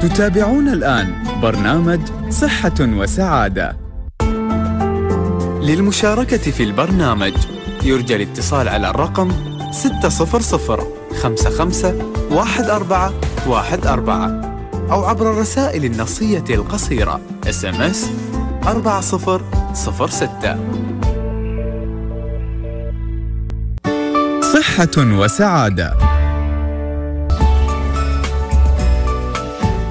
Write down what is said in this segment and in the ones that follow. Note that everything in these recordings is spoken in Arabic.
تتابعون الآن برنامج صحة وسعادة. للمشاركة في البرنامج يرجى الاتصال على الرقم 600 واحد أربعة أو عبر الرسائل النصية القصيرة اس ام اس 4006 صحة وسعادة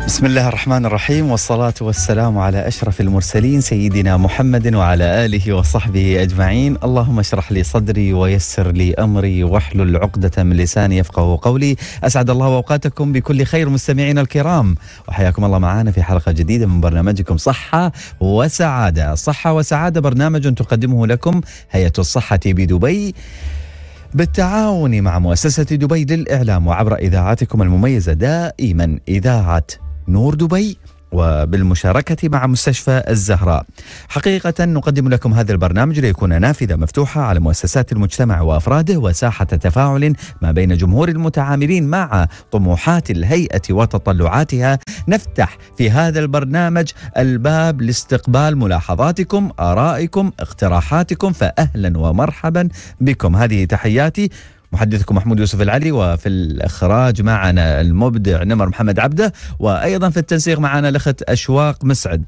بسم الله الرحمن الرحيم والصلاة والسلام على أشرف المرسلين سيدنا محمد وعلى آله وصحبه أجمعين اللهم اشرح لي صدري ويسر لي أمري واحلل عقدة من لساني يفقه قولي أسعد الله أوقاتكم بكل خير مستمعينا الكرام وحياكم الله معنا في حلقة جديدة من برنامجكم صحة وسعادة صحة وسعادة برنامج تقدمه لكم هيئة الصحة بدبي بالتعاون مع مؤسسة دبي للإعلام وعبر إذاعتكم المميزة دائما إذاعة نور دبي وبالمشاركة مع مستشفى الزهراء حقيقة نقدم لكم هذا البرنامج ليكون نافذة مفتوحة على مؤسسات المجتمع وأفراده وساحة تفاعل ما بين جمهور المتعاملين مع طموحات الهيئة وتطلعاتها نفتح في هذا البرنامج الباب لاستقبال ملاحظاتكم آرائكم اقتراحاتكم فأهلا ومرحبا بكم هذه تحياتي محدثكم محمود يوسف العلي وفي الإخراج معنا المبدع نمر محمد عبده وأيضا في التنسيق معنا الأخت أشواق مسعد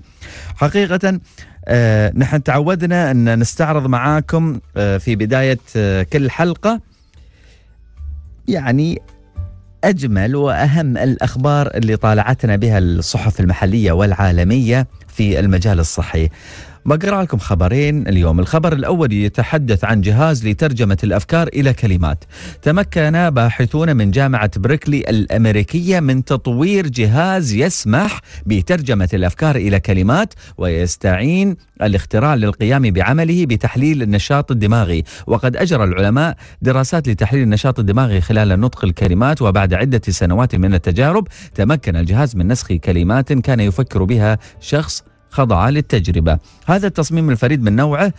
حقيقة آه، نحن تعودنا أن نستعرض معاكم آه، في بداية آه، كل حلقة يعني أجمل وأهم الأخبار اللي طالعتنا بها الصحف المحلية والعالمية في المجال الصحي بقرا لكم خبرين اليوم الخبر الأول يتحدث عن جهاز لترجمة الأفكار إلى كلمات تمكن باحثون من جامعة بريكلي الأمريكية من تطوير جهاز يسمح بترجمة الأفكار إلى كلمات ويستعين الاختراع للقيام بعمله بتحليل النشاط الدماغي وقد أجرى العلماء دراسات لتحليل النشاط الدماغي خلال نطق الكلمات وبعد عدة سنوات من التجارب تمكن الجهاز من نسخ كلمات كان يفكر بها شخص خضع للتجربة هذا التصميم الفريد من نوعه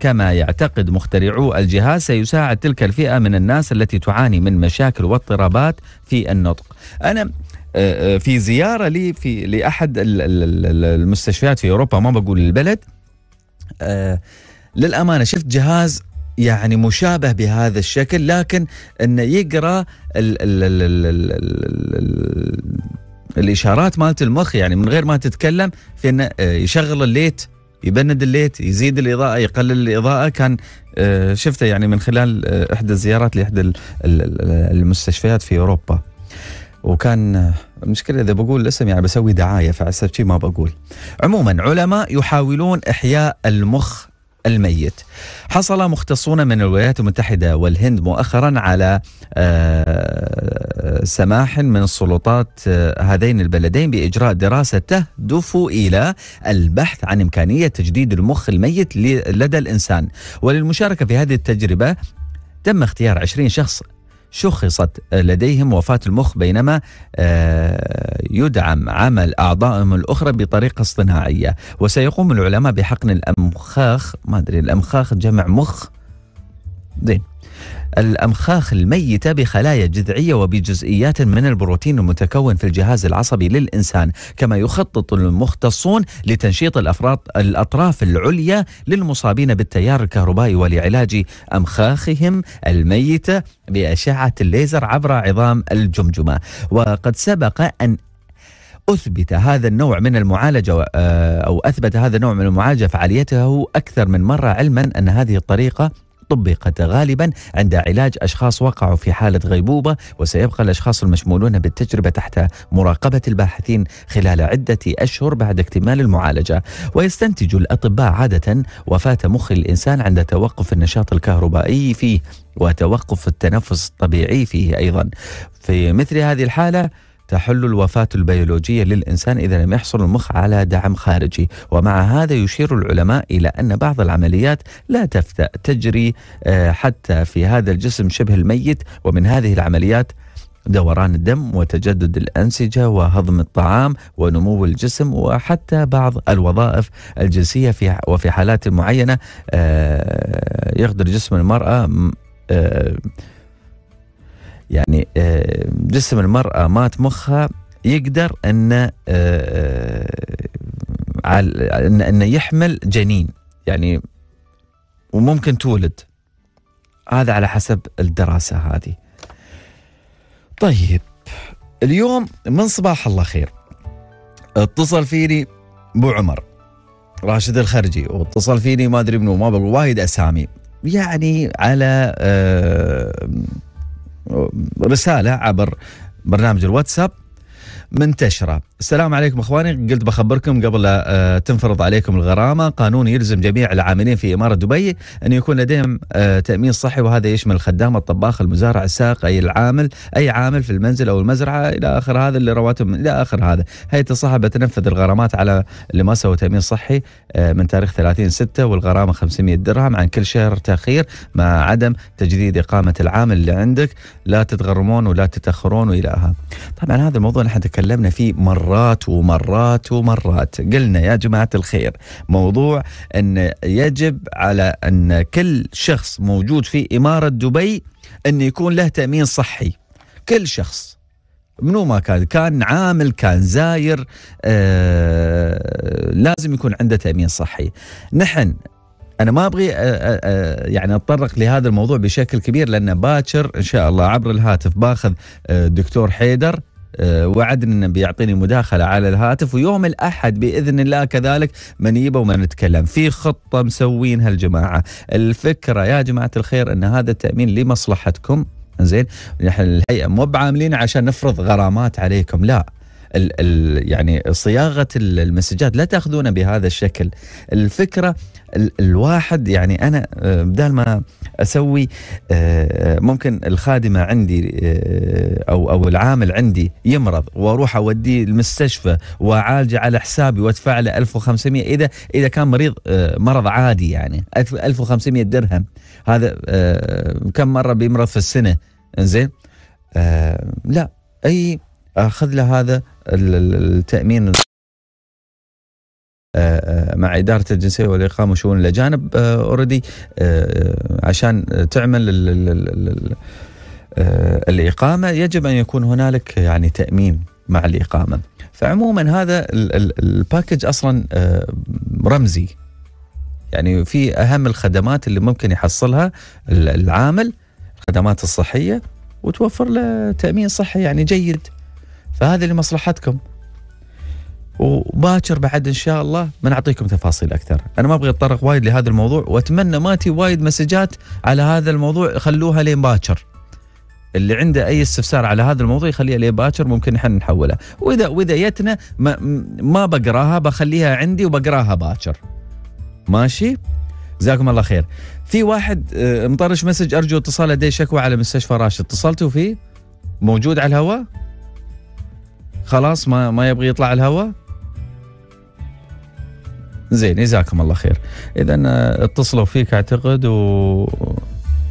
كما يعتقد مخترعو الجهاز سيساعد تلك الفئة من الناس التي تعاني من مشاكل واضطرابات في النطق أنا آه، آه، في زيارة لي في لأحد المستشفيات في أوروبا ما بقول البلد آه، للأمانة شفت جهاز يعني مشابه بهذا الشكل لكن انه يقرا ال ال ال ال الاشارات مالت المخ يعني من غير ما تتكلم في انه آه، يشغل الليت يبند الليت يزيد الاضاءه يقلل الاضاءه كان آه، شفته يعني من خلال آه، احدى الزيارات لاحدى المستشفيات في اوروبا وكان المشكلة إذا بقول الاسم يعني بسوي دعاية فعسب شي ما بقول عموما علماء يحاولون إحياء المخ الميت. حصل مختصون من الولايات المتحده والهند مؤخرا على آه، سماح من السلطات آه، هذين البلدين باجراء دراسه تهدف الى البحث عن امكانيه تجديد المخ الميت لدى الانسان وللمشاركه في هذه التجربه تم اختيار 20 شخص شخصت لديهم وفاة المخ بينما آه، يدعم عمل أعضائهم الأخرى بطريقة اصطناعية وسيقوم العلماء بحقن الأمخاخ ما أدري الأمخاخ جمع مخ زين الأمخاخ الميتة بخلايا جذعية وبجزئيات من البروتين المتكون في الجهاز العصبي للإنسان كما يخطط المختصون لتنشيط الأفراط الأطراف العليا للمصابين بالتيار الكهربائي ولعلاج أمخاخهم الميتة بأشعة الليزر عبر عظام الجمجمة وقد سبق أن أثبت هذا النوع من المعالجة آه، أو أثبت هذا النوع من المعالجة فعاليته أكثر من مرة علما أن هذه الطريقة طبقت غالبا عند علاج أشخاص وقعوا في حالة غيبوبة وسيبقى الأشخاص المشمولون بالتجربة تحت مراقبة الباحثين خلال عدة أشهر بعد اكتمال المعالجة ويستنتج الأطباء عادة وفاة مخ الإنسان عند توقف النشاط الكهربائي فيه وتوقف التنفس الطبيعي فيه أيضا في مثل هذه الحالة تحل الوفاة البيولوجية للإنسان إذا لم يحصل المخ على دعم خارجي ومع هذا يشير العلماء إلى أن بعض العمليات لا تفتأ تجري آه، حتى في هذا الجسم شبه الميت ومن هذه العمليات دوران الدم وتجدد الأنسجة وهضم الطعام ونمو الجسم وحتى بعض الوظائف الجنسية في وفي حالات معينة آه، يقدر جسم المرأة يعني آه، جسم المرأة مات مخها يقدر أنه آه، أنه يحمل جنين يعني وممكن تولد هذا على حسب الدراسة هذه طيب اليوم من صباح الله خير اتصل فيني ابو عمر راشد الخرجي واتصل فيني ما ادري منو ما بقول وايد اسامي يعني على أه رساله عبر برنامج الواتساب منتشرة السلام عليكم اخواني قلت بخبركم قبل آه، تنفرض عليكم الغرامة قانون يلزم جميع العاملين في إمارة دبي أن يكون لديهم آه، تأمين صحي وهذا يشمل الخدام الطباخ المزارع السائق أي العامل أي عامل في المنزل أو المزرعة إلى آخر هذا اللي رواتب إلى آخر هذا هيئة الصحة بتنفذ الغرامات على اللي ما سووا تأمين صحي آه، من تاريخ 30 6 والغرامة 500 درهم عن كل شهر تأخير مع عدم تجديد إقامة العامل اللي عندك لا تتغرمون ولا تتأخرون وإلى آخره طبعا هذا الموضوع نحن تكلمنا فيه مرات ومرات ومرات قلنا يا جماعة الخير موضوع أن يجب على أن كل شخص موجود في إمارة دبي أن يكون له تأمين صحي كل شخص منو ما كان كان عامل كان زاير آه لازم يكون عنده تأمين صحي نحن انا ما ابغي آه، آه، آه، يعني اتطرق لهذا الموضوع بشكل كبير لان باكر ان شاء الله عبر الهاتف باخذ دكتور حيدر آه، وعدني انه بيعطيني مداخله على الهاتف ويوم الاحد باذن الله كذلك بنيبه نتكلم في خطه مسوينها الجماعه الفكره يا جماعه الخير ان هذا التامين لمصلحتكم زين نحن الهيئه مو بعاملين عشان نفرض غرامات عليكم لا ال ال يعني صياغه المسجات لا تاخذونا بهذا الشكل الفكره الواحد يعني انا آه، بدال ما اسوي آه، آه، ممكن الخادمه عندي او او العامل عندي يمرض واروح اوديه المستشفى واعالجه على حسابي وادفع له 1500 اذا اذا كان مريض مرض عادي يعني 1500 درهم هذا كم مره بيمرض في السنه زين لا اي اخذ له هذا التامين آه، آه، مع إدارة الجنسية والإقامة وشؤون الأجانب اوريدي آه، عشان تعمل الإقامة يجب أن يكون هنالك يعني تأمين مع الإقامة فعموما هذا الباكج أصلا رمزي يعني في أهم الخدمات اللي ممكن يحصلها العامل الخدمات الصحية وتوفر له تأمين صحي يعني جيد فهذا لمصلحتكم وباكر بعد ان شاء الله بنعطيكم تفاصيل اكثر، انا ما ابغى اتطرق وايد لهذا الموضوع واتمنى ما تي وايد مسجات على هذا الموضوع خلوها لين باكر. اللي عنده اي استفسار على هذا الموضوع يخليها لين باكر ممكن احنا نحولها، واذا واذا جتنا ما, ما بقراها بخليها عندي وبقراها باكر. ماشي؟ جزاكم الله خير. في واحد آه، مطرش مسج ارجو اتصال لدي شكوى على مستشفى راشد، اتصلتوا فيه؟ موجود على الهواء؟ خلاص ما ما يبغى يطلع الهواء زين جزاكم الله خير اذا آه، اتصلوا فيك اعتقد و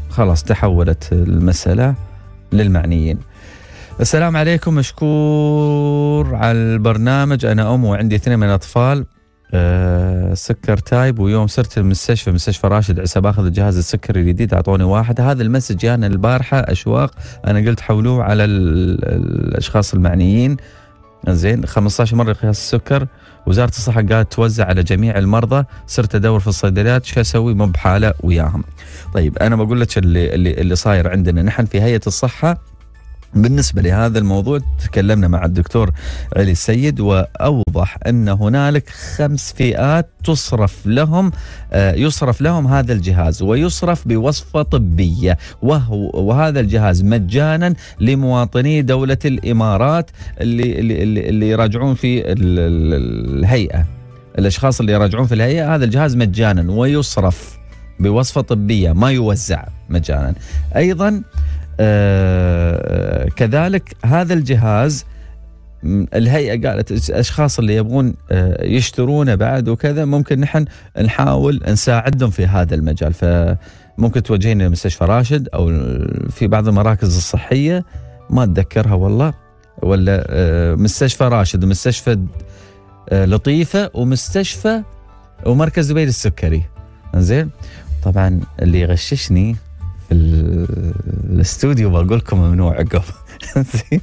خلاص تحولت المساله للمعنيين السلام عليكم مشكور على البرنامج انا ام وعندي اثنين من الاطفال أه سكر تايب ويوم صرت المستشفى مستشفى راشد عسى باخذ الجهاز السكري الجديد اعطوني واحد هذا المسج جانا يعني البارحه اشواق انا قلت حولوه على الاشخاص المعنيين زين 15 مره قياس السكر وزاره الصحه قالت توزع على جميع المرضى صرت ادور في الصيدليات شو اسوي مو بحاله وياهم طيب انا بقول لك اللي اللي, اللي صاير عندنا نحن في هيئه الصحه بالنسبة لهذا الموضوع تكلمنا مع الدكتور علي السيد وأوضح أن هنالك خمس فئات تصرف لهم آه، يصرف لهم هذا الجهاز ويصرف بوصفة طبية وهو وهذا الجهاز مجانا لمواطني دولة الإمارات اللي, اللي, اللي يراجعون في الهيئة الأشخاص اللي يراجعون في الهيئة هذا الجهاز مجانا ويصرف بوصفة طبية ما يوزع مجانا أيضا آه، كذلك هذا الجهاز الهيئه قالت الاشخاص اللي يبغون آه، يشترونه بعد وكذا ممكن نحن نحاول نساعدهم في هذا المجال فممكن توجهين لمستشفى راشد او في بعض المراكز الصحيه ما اتذكرها والله ولا آه، مستشفى راشد ومستشفى لطيفه ومستشفى ومركز دبي للسكري زين طبعا اللي يغششني في الاستوديو بقول لكم ممنوع عقب زين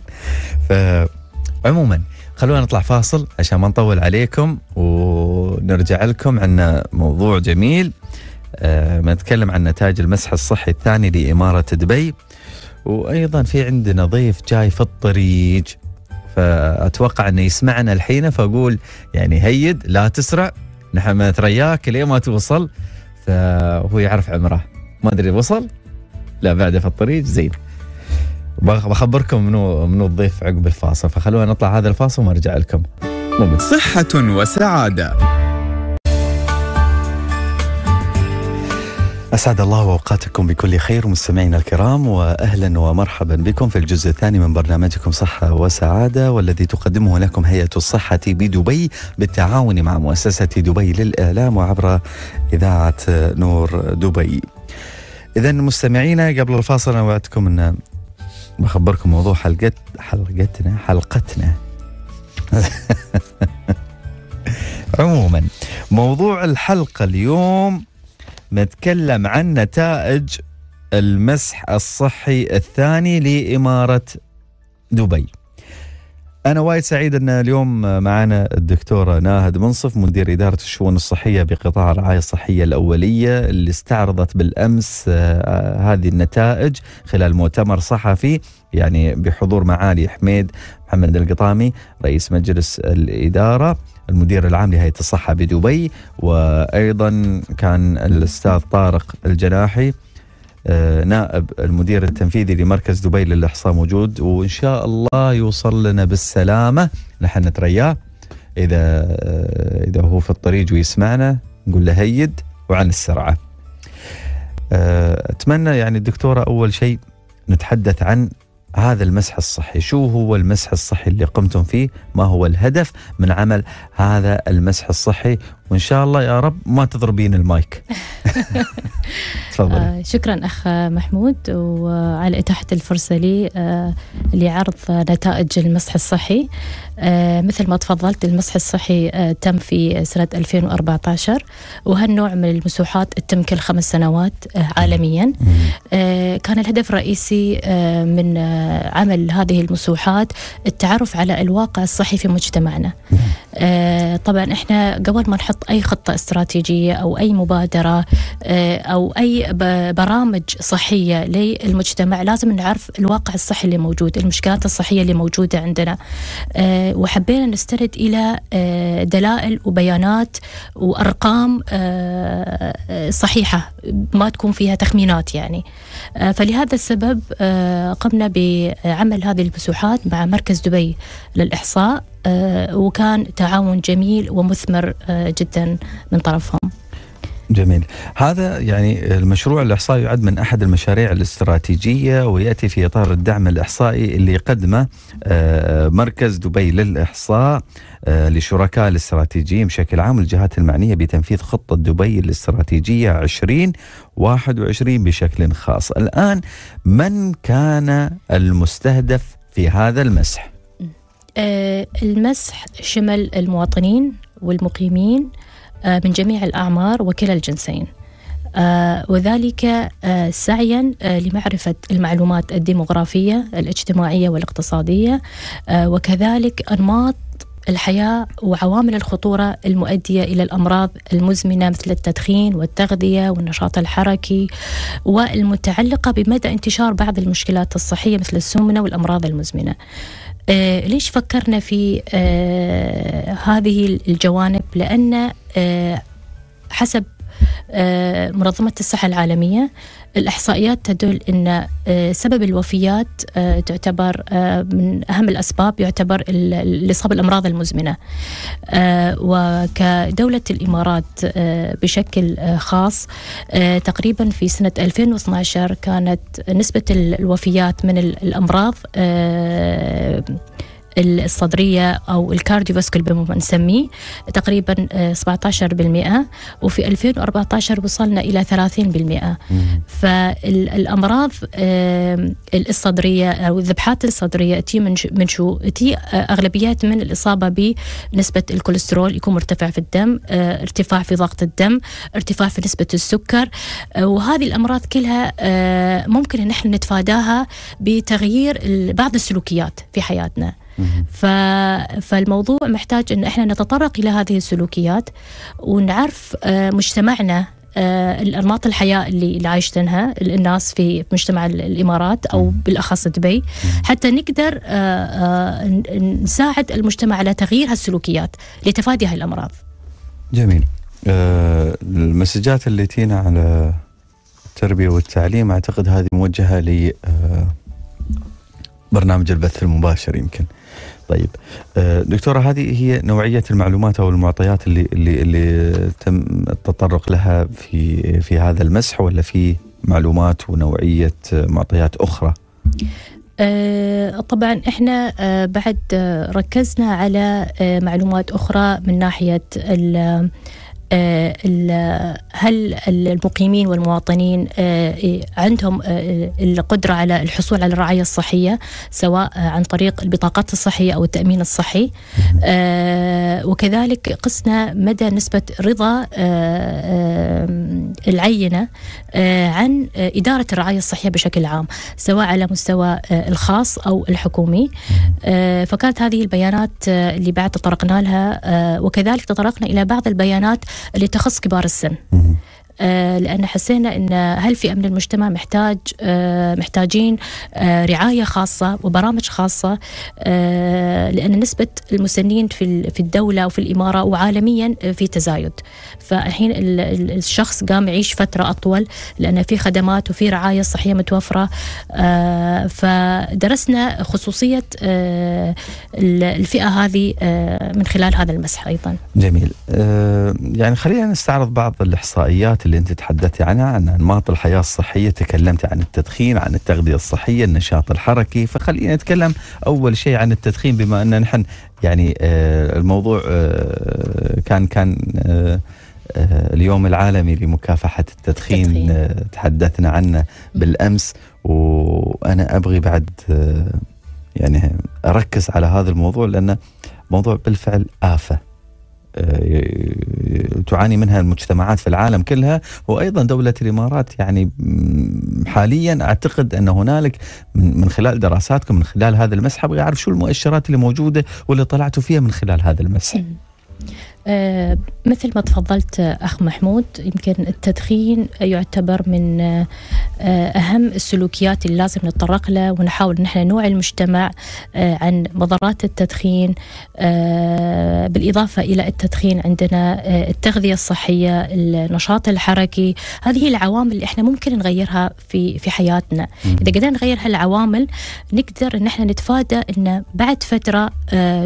فعموما خلونا نطلع فاصل عشان ما نطول عليكم ونرجع لكم عندنا موضوع جميل بنتكلم آه، عن نتائج المسح الصحي الثاني لإمارة دبي وأيضا في عندنا ضيف جاي في الطريق فأتوقع أنه يسمعنا الحين فأقول يعني هيد لا تسرع نحن نترياك ليه ما توصل فهو يعرف عمره ما أدري وصل لا بعده في الطريق زين بخبركم منو منو الضيف عقب الفاصل فخلونا نطلع هذا الفاصل ونرجع لكم صحة وسعادة أسعد الله أوقاتكم بكل خير مستمعينا الكرام وأهلا ومرحبا بكم في الجزء الثاني من برنامجكم صحة وسعادة والذي تقدمه لكم هيئة الصحة بدبي بالتعاون مع مؤسسة دبي للإعلام وعبر إذاعة نور دبي. اذا مستمعينا قبل الفاصل انا وعدتكم ان بخبركم موضوع حلقت حلقتنا حلقتنا عموما موضوع الحلقه اليوم نتكلم عن نتائج المسح الصحي الثاني لاماره دبي أنا وايد سعيد أن اليوم معنا الدكتورة ناهد منصف مدير إدارة الشؤون الصحية بقطاع الرعاية الصحية الأولية اللي استعرضت بالأمس آه، هذه النتائج خلال مؤتمر صحفي يعني بحضور معالي حميد محمد القطامي رئيس مجلس الإدارة المدير العام لهيئة الصحة بدبي وأيضا كان الأستاذ طارق الجناحي آه، نائب المدير التنفيذي لمركز دبي للاحصاء موجود وان شاء الله يوصل لنا بالسلامه نحن نترياه اذا آه، اذا هو في الطريق ويسمعنا نقول له هيد وعن السرعه. آه، اتمنى يعني الدكتوره اول شيء نتحدث عن هذا المسح الصحي، شو هو المسح الصحي اللي قمتم فيه؟ ما هو الهدف من عمل هذا المسح الصحي وان شاء الله يا رب ما تضربين المايك تفضلي آه شكرا اخ محمود وعلى اتاحه الفرصه لي آه لعرض نتائج المسح الصحي آه مثل ما تفضلت المسح الصحي آه، تم في سنه 2014 وهالنوع من المسوحات تتم كل خمس سنوات آه، عالميا آه، كان الهدف الرئيسي من عمل هذه المسوحات التعرف على الواقع الصحي في مجتمعنا طبعا احنا قبل ما نحط خط اي خطه استراتيجيه او اي مبادره آه، او اي برامج صحيه للمجتمع لازم نعرف الواقع الصحي اللي موجود المشكلات الصحيه اللي موجوده عندنا آه، وحبينا نستند الى آه، دلائل وبيانات وارقام صحيحه ما تكون فيها تخمينات يعني آه، فلهذا السبب آه، قمنا بعمل هذه البسوحات مع مركز دبي للإحصاء آه، وكان تعاون جميل ومثمر جدا من طرفهم جميل هذا يعني المشروع الإحصائي يعد من أحد المشاريع الاستراتيجية ويأتي في إطار الدعم الإحصائي اللي يقدمه آه، مركز دبي للإحصاء آه، لشركاء الاستراتيجيين بشكل عام والجهات المعنية بتنفيذ خطة دبي الاستراتيجية 2021 بشكل خاص الآن من كان المستهدف في هذا المسح؟ آه، المسح شمل المواطنين والمقيمين آه، من جميع الأعمار وكلا الجنسين آه، وذلك آه، سعيا لمعرفة المعلومات الديمغرافية الاجتماعية والاقتصادية وكذلك أنماط الحياة وعوامل الخطورة المؤدية إلى الأمراض المزمنة مثل التدخين والتغذية والنشاط الحركي والمتعلقة بمدى انتشار بعض المشكلات الصحية مثل السمنة والأمراض المزمنة ليش فكرنا في هذه الجوانب لأن آه، حسب آه، منظمة الصحة العالمية الإحصائيات تدل أن آه، سبب الوفيات تعتبر من أهم الأسباب يعتبر الإصابة الأمراض المزمنة وكدولة الإمارات بشكل خاص تقريبا في سنة 2012 كانت نسبة الوفيات من الأمراض الصدريه او الكارديوفاسكول بما نسميه تقريبا 17% آه، وفي 2014 وصلنا الى 30% فالامراض الصدريه او الذبحات الصدريه تي من شو تي آه، اغلبيات من الاصابه بنسبه الكوليسترول يكون مرتفع في الدم آه، ارتفاع في ضغط الدم ارتفاع في نسبه السكر وهذه الامراض كلها ممكن نحن نتفاداها بتغيير بعض السلوكيات في حياتنا ف... فالموضوع محتاج أن إحنا نتطرق إلى هذه السلوكيات ونعرف آه، مجتمعنا آه، الانماط الحياه اللي, اللي عايشتنها الناس في مجتمع الامارات او بالاخص دبي حتى نقدر آه، نساعد المجتمع على تغيير هالسلوكيات لتفادي الامراض. جميل. المسجات اللي تينا على التربيه والتعليم اعتقد هذه موجهه ل برنامج البث المباشر يمكن طيب آه، دكتوره هذه هي نوعيه المعلومات او المعطيات اللي اللي اللي تم التطرق لها في في هذا المسح ولا في معلومات ونوعيه معطيات اخرى؟ آه، طبعا احنا آه، بعد ركزنا على معلومات اخرى من ناحيه آه، هل المقيمين والمواطنين آه، عندهم آه، القدرة على الحصول على الرعاية الصحية سواء عن طريق البطاقات الصحية أو التأمين الصحي وكذلك قسنا مدى نسبة رضا العينة عن إدارة الرعاية الصحية بشكل عام سواء على مستوى الخاص أو الحكومي فكانت هذه البيانات اللي بعد تطرقنا لها وكذلك تطرقنا إلى بعض البيانات لتخص كبار السن آه، لأن حسينا أن هل في أمن المجتمع محتاج آه، محتاجين آه، رعاية خاصة وبرامج خاصة لأن نسبة المسنين في في الدولة وفي الإمارة وعالميا في تزايد فالحين الشخص قام يعيش فترة أطول لأن في خدمات وفي رعاية صحية متوفرة فدرسنا خصوصية الفئة هذه من خلال هذا المسح أيضا جميل يعني خلينا نستعرض بعض الإحصائيات اللي انت تحدثتي عنها عن انماط الحياه الصحيه تكلمت عن التدخين عن التغذيه الصحيه النشاط الحركي فخلينا نتكلم اول شيء عن التدخين بما ان نحن يعني آه، الموضوع آه، كان كان آه، اليوم العالمي لمكافحه التدخين, التدخين. تحدثنا عنه بالامس وانا ابغي بعد يعني اركز على هذا الموضوع لانه موضوع بالفعل افه آه، تعاني منها المجتمعات في العالم كلها وايضا دوله الامارات يعني حاليا اعتقد ان هنالك من خلال دراساتكم من خلال هذا المسح ابغى اعرف شو المؤشرات اللي موجوده واللي طلعتوا فيها من خلال هذا المسح. آه، مثل ما تفضلت أخ محمود يمكن التدخين يعتبر من آه، أهم السلوكيات اللي لازم نتطرق لها ونحاول نحن نوعي المجتمع آه، عن مضرات التدخين بالإضافة إلى التدخين عندنا التغذية الصحية النشاط الحركي هذه العوامل اللي إحنا ممكن نغيرها في في حياتنا إذا قدرنا نغير هالعوامل نقدر إن إحنا نتفادى إن بعد فترة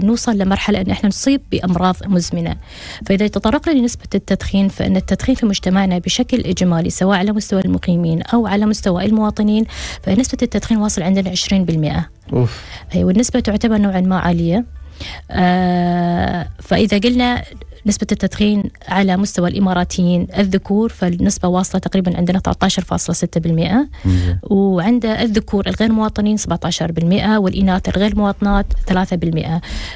نوصل لمرحلة إن إحنا نصيب بأمراض مزمنة فإذا تطرقنا لنسبة التدخين فإن التدخين في مجتمعنا بشكل إجمالي سواء على مستوى المقيمين أو على مستوى المواطنين فنسبة التدخين واصل عندنا 20% أوف. أي والنسبة تعتبر نوعا ما عالية آه فإذا قلنا نسبة التدخين على مستوى الإماراتيين الذكور فالنسبة واصلة تقريبا عندنا 13.6% وعند الذكور الغير مواطنين 17% والإناث الغير مواطنات 3%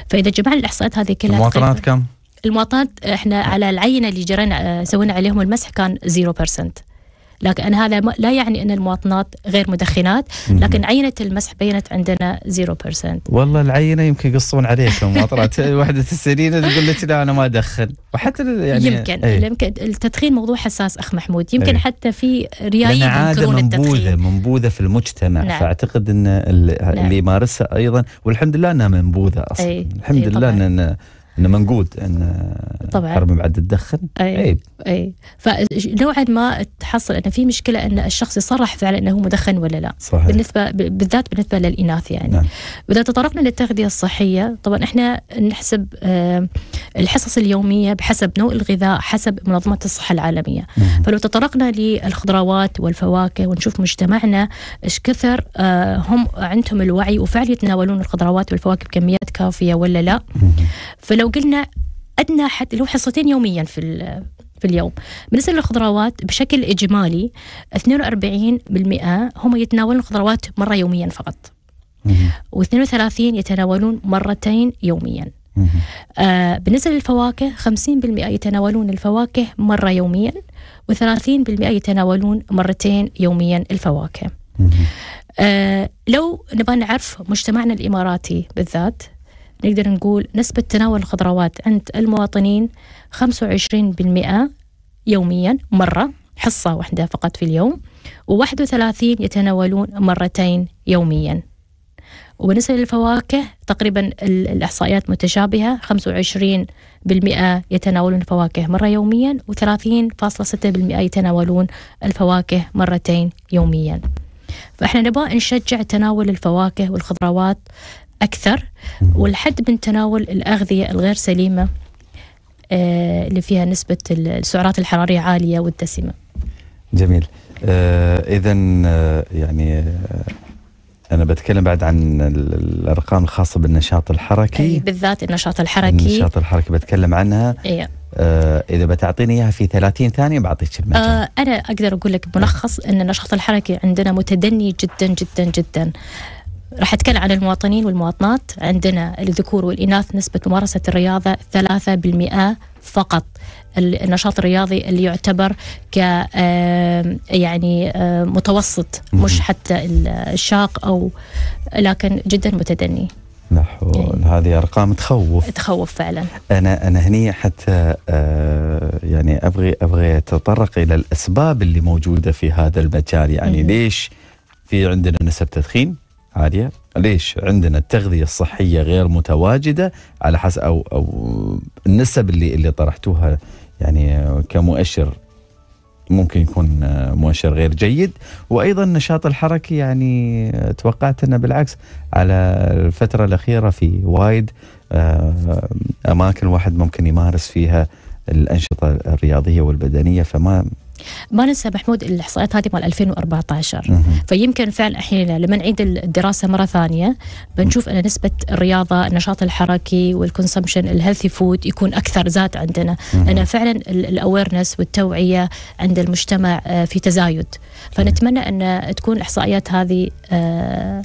فإذا جمعنا الإحصاءات هذه كلها المواطنات كم؟ المواطنات احنا على العينه اللي جرينا آه، سوينا عليهم المسح كان 0% لكن هذا لا يعني ان المواطنات غير مدخنات لكن عينه المسح بينت عندنا 0% والله العينه يمكن يقصون عليكم مواطنات وحده السنين تقول لك لا انا ما ادخن وحتى يعني يمكن ايه؟ يمكن التدخين موضوع حساس اخ محمود يمكن ايه؟ حتى في ريايين ينكرون التدخين منبوذه منبوذه في المجتمع نعم. فاعتقد ان نعم. اللي نعم. يمارسها ايضا والحمد لله انها منبوذه اصلا ايه؟ الحمد ايه لله ان انه منقود ان طبعا حرب بعد تدخن اي عيب. اي فنوعا ما تحصل ان في مشكله ان الشخص يصرح فعلا انه مدخن ولا لا صحيح. بالنسبه بالذات بالنسبه للاناث يعني نعم. واذا تطرقنا للتغذيه الصحيه طبعا احنا نحسب آه، الحصص اليوميه بحسب نوع الغذاء حسب منظمه الصحه العالميه مم. نعم. فلو تطرقنا للخضروات والفواكه ونشوف مجتمعنا ايش كثر آه، هم عندهم الوعي وفعلا يتناولون الخضروات والفواكه بكميات كافيه ولا لا مم. فلو لو قلنا ادنى اللي لو حصتين يوميا في في اليوم بالنسبة للخضروات بشكل إجمالي 42% هم يتناولون الخضروات مرة يوميا فقط و32 يتناولون مرتين يوميا آه بالنسبة للفواكه 50% يتناولون الفواكه مرة يوميا و30% يتناولون مرتين يوميا الفواكه آه لو نبغى نعرف مجتمعنا الإماراتي بالذات نقدر نقول نسبة تناول الخضروات عند المواطنين 25% يوميا مرة حصة واحدة فقط في اليوم و31 يتناولون مرتين يوميا وبالنسبة للفواكه تقريبا الإحصائيات متشابهة 25% يتناولون الفواكه مرة يوميا و30.6% يتناولون الفواكه مرتين يوميا فإحنا نبغى نشجع تناول الفواكه والخضروات أكثر والحد من تناول الأغذية الغير سليمة آه، اللي فيها نسبة السعرات الحرارية عالية والدسمة جميل آه إذا آه، يعني آه، أنا بتكلم بعد عن الأرقام الخاصة بالنشاط الحركي أي بالذات النشاط الحركي النشاط الحركي بتكلم عنها إيه. إذا بتعطيني إياها في 30 ثانية بعطيك المجال آه أنا أقدر أقول لك بملخص أن النشاط الحركي عندنا متدني جدا جدا جدا راح أتكلم عن المواطنين والمواطنات عندنا الذكور والإناث نسبة ممارسة الرياضة 3% فقط النشاط الرياضي اللي يعتبر ك يعني متوسط مش حتى الشاق أو لكن جدا متدني نحو يعني هذه ارقام تخوف تخوف فعلا انا انا هني حتى آه، يعني ابغي ابغي اتطرق الى الاسباب اللي موجوده في هذا المجال يعني ليش في عندنا نسب تدخين عاليه ليش عندنا التغذيه الصحيه غير متواجده على حسب او او النسب اللي اللي طرحتوها يعني كمؤشر ممكن يكون مؤشر غير جيد وايضا النشاط الحركي يعني توقعت انه بالعكس على الفتره الاخيره في وايد آه، اماكن واحد ممكن يمارس فيها الانشطه الرياضيه والبدنيه فما ما ننسى محمود الاحصائيات هذه مال 2014 فيمكن فعلا الحين لما نعيد الدراسه مره ثانيه بنشوف ان نسبه الرياضه النشاط الحركي والكونسمشن الهيلثي فود يكون اكثر زاد عندنا لان فعلا الاويرنس والتوعيه عند المجتمع آه، في تزايد فنتمنى ان تكون الاحصائيات هذه آه،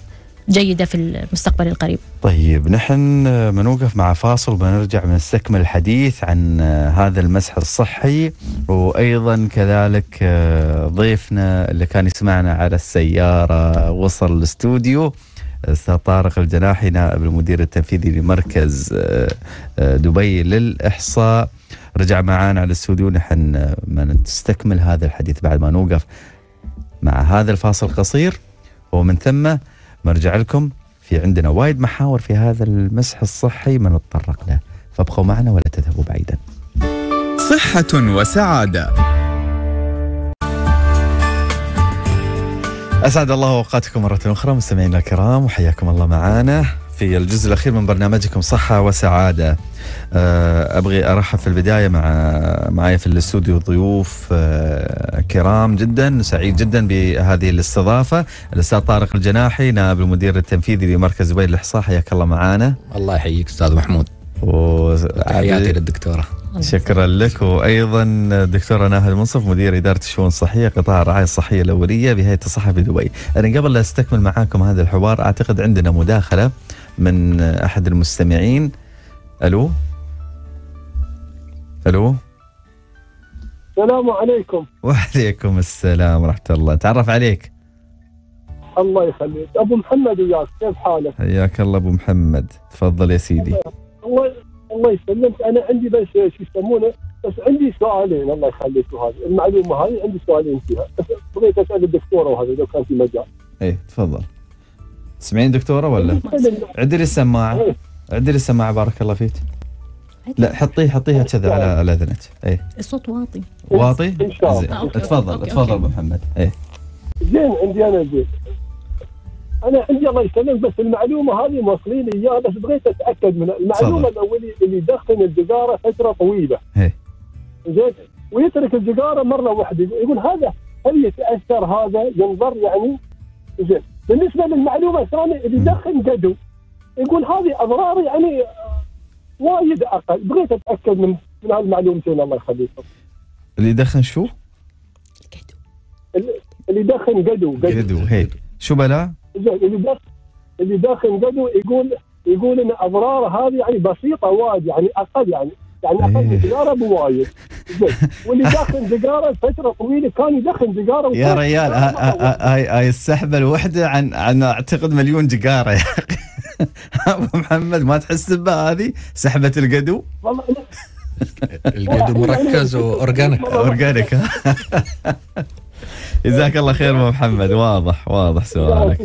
جيده في المستقبل القريب. طيب نحن بنوقف مع فاصل وبنرجع بنستكمل الحديث عن آه، هذا المسح الصحي وايضا كذلك آه، ضيفنا اللي كان يسمعنا على السياره وصل الاستوديو استاذ طارق الجناحي نائب المدير التنفيذي لمركز آه، دبي للاحصاء رجع معانا على الاستوديو نحن ما نستكمل هذا الحديث بعد ما نوقف مع هذا الفاصل القصير ومن ثم بنرجع لكم في عندنا وايد محاور في هذا المسح الصحي ما نتطرق له فابقوا معنا ولا تذهبوا بعيدا صحة وسعادة أسعد الله أوقاتكم مرة أخرى مستمعينا الكرام وحياكم الله معانا في الجزء الأخير من برنامجكم صحة وسعادة آه، أبغي أرحب في البداية مع معايا في الاستوديو ضيوف آه، كرام جدا سعيد جدا بهذه الاستضافة الأستاذ طارق الجناحي نائب المدير التنفيذي بمركز دبي للاحصاء حياك الله معانا الله يحييك أستاذ محمود وتحياتي للدكتورة شكرا لك وايضا الدكتوره ناهى المنصف مدير اداره الشؤون الصحيه قطاع الرعايه الصحيه الاوليه بهيئه الصحه في دبي. انا قبل لا استكمل معاكم هذا الحوار اعتقد عندنا مداخله من احد المستمعين الو الو السلام عليكم وعليكم السلام ورحمه الله تعرف عليك الله يخليك ابو محمد وياك كيف حالك حياك الله ابو محمد تفضل يا سيدي الله الله يسلمك انا عندي بس شو يسمونه بس عندي سؤالين الله يخليك وهذا المعلومه هذه عندي سؤالين فيها بغيت اسال الدكتور وهذا لو كان في مجال ايه تفضل تسمعين دكتوره ولا عدلي السماعه عدلي السماعه بارك الله فيك لا حطيه حطيها كذا على على اذنك اي الصوت واطي واطي؟ شاء الله تفضل تفضل ابو محمد اي زين عندي انا زين انا عندي الله يسلمك بس المعلومه هذه موصلين لي اياها بس بغيت اتاكد منها المعلومه الاوليه اللي يدخن السيجاره فتره طويله اي زين ويترك السيجاره مره واحده يقول هذا هل يتاثر هذا ينظر يعني زين بالنسبه للمعلومه الثانيه اللي يدخن جدو يقول هذه اضرار يعني آه، وايد اقل بغيت اتاكد من من هالمعلومتين الله يخليكم اللي يدخن شو؟ جدو اللي يدخن جدو جدو هي شو بلا؟ اللي اللي داخل جدو يقول يقول ان اضرار هذه يعني بسيطه وايد يعني اقل يعني يعني اقل سيجاره إيه. بوايد زين واللي يدخن سيجاره فتره طويله كان يدخن سيجاره يا ريال هاي آه، آه، آه، هاي السحبه الوحده عن عن اعتقد مليون سيجاره يا اخي ابو محمد ما تحس بها هذه سحبه القدو والله القدو مركز واورجانيك اورجانيك جزاك الله خير ابو محمد واضح واضح سؤالك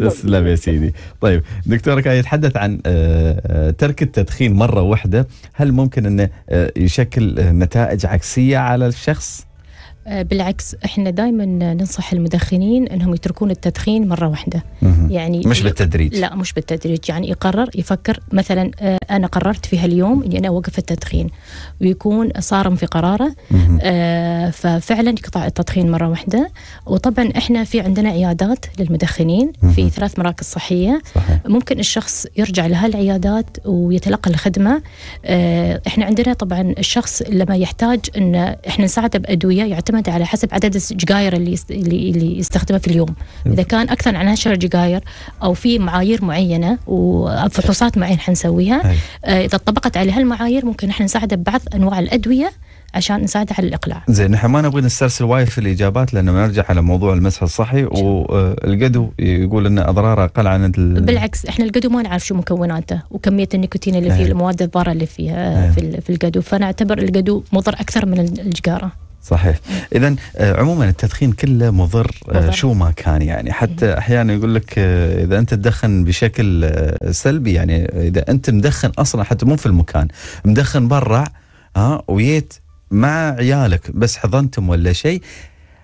تسلم يا سيدي طيب دكتور كان يتحدث عن آه، آه، ترك التدخين مره واحده هل ممكن انه آه، يشكل نتائج عكسيه على الشخص آه، بالعكس احنا دائما ننصح المدخنين انهم يتركون التدخين مره واحده يعني مش بالتدريج لا مش بالتدريج يعني يقرر يفكر مثلا آه، انا قررت في هاليوم اني انا اوقف التدخين ويكون صارم في قراره آه ففعلا يقطع التدخين مره واحده وطبعا احنا في عندنا عيادات للمدخنين في ثلاث مراكز صحيه صحيح. ممكن الشخص يرجع لهالعيادات ويتلقى الخدمه آه احنا عندنا طبعا الشخص لما يحتاج ان احنا نساعده بادويه يعتمد يعتمد على حسب عدد السجاير اللي اللي يستخدمها في اليوم اذا كان اكثر عن 10 سجاير او في معايير معينه وفحوصات معينه حنسويها آه، اذا طبقت على هالمعايير ممكن احنا نساعده ببعض انواع الادويه عشان نساعده على الاقلاع. زين نحن ما نبغى نسترسل وايد في الاجابات لانه نرجع على موضوع المسح الصحي والقدو آه، يقول ان اضراره اقل عن ال... بالعكس احنا القدو ما نعرف شو مكوناته وكميه النيكوتين اللي فيه المواد الضاره اللي فيها في, القدو فانا اعتبر القدو مضر اكثر من الجقاره. صحيح اذا آه، عموما التدخين كله آه، مضر, شو ما كان يعني حتى احيانا يقول لك آه، اذا انت تدخن بشكل سلبي يعني اذا انت مدخن اصلا حتى مو في المكان مدخن برا ها ويت مع عيالك بس حضنتم ولا شيء